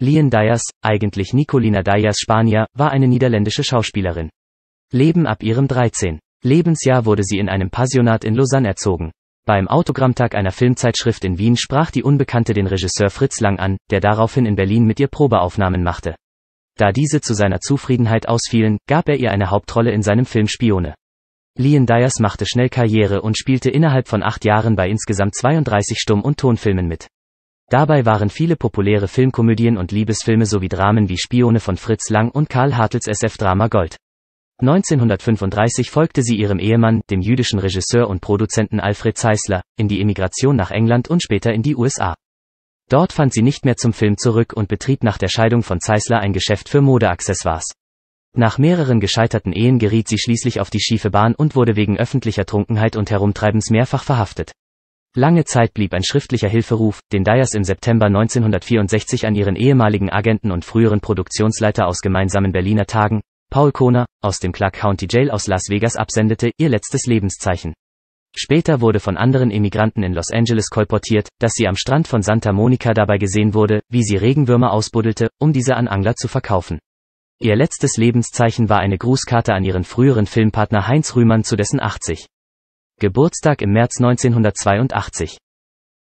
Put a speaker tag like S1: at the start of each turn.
S1: Lien Dias, eigentlich Nicolina Dias Spanier, war eine niederländische Schauspielerin. Leben ab ihrem 13. Lebensjahr wurde sie in einem Passionat in Lausanne erzogen. Beim Autogrammtag einer Filmzeitschrift in Wien sprach die Unbekannte den Regisseur Fritz Lang an, der daraufhin in Berlin mit ihr Probeaufnahmen machte. Da diese zu seiner Zufriedenheit ausfielen, gab er ihr eine Hauptrolle in seinem Film Spione. Lien Dias machte schnell Karriere und spielte innerhalb von acht Jahren bei insgesamt 32 Stumm- und Tonfilmen mit. Dabei waren viele populäre Filmkomödien und Liebesfilme sowie Dramen wie Spione von Fritz Lang und Karl Hartels SF-Drama Gold. 1935 folgte sie ihrem Ehemann, dem jüdischen Regisseur und Produzenten Alfred Zeisler, in die Emigration nach England und später in die USA. Dort fand sie nicht mehr zum Film zurück und betrieb nach der Scheidung von Zeisler ein Geschäft für Modeaccessoires. Nach mehreren gescheiterten Ehen geriet sie schließlich auf die schiefe Bahn und wurde wegen öffentlicher Trunkenheit und Herumtreibens mehrfach verhaftet. Lange Zeit blieb ein schriftlicher Hilferuf, den Dias im September 1964 an ihren ehemaligen Agenten und früheren Produktionsleiter aus gemeinsamen Berliner Tagen, Paul Kohner, aus dem Clark County Jail aus Las Vegas absendete, ihr letztes Lebenszeichen. Später wurde von anderen Emigranten in Los Angeles kolportiert, dass sie am Strand von Santa Monica dabei gesehen wurde, wie sie Regenwürmer ausbuddelte, um diese an Angler zu verkaufen. Ihr letztes Lebenszeichen war eine Grußkarte an ihren früheren Filmpartner Heinz Rühmann zu dessen 80. Geburtstag im März 1982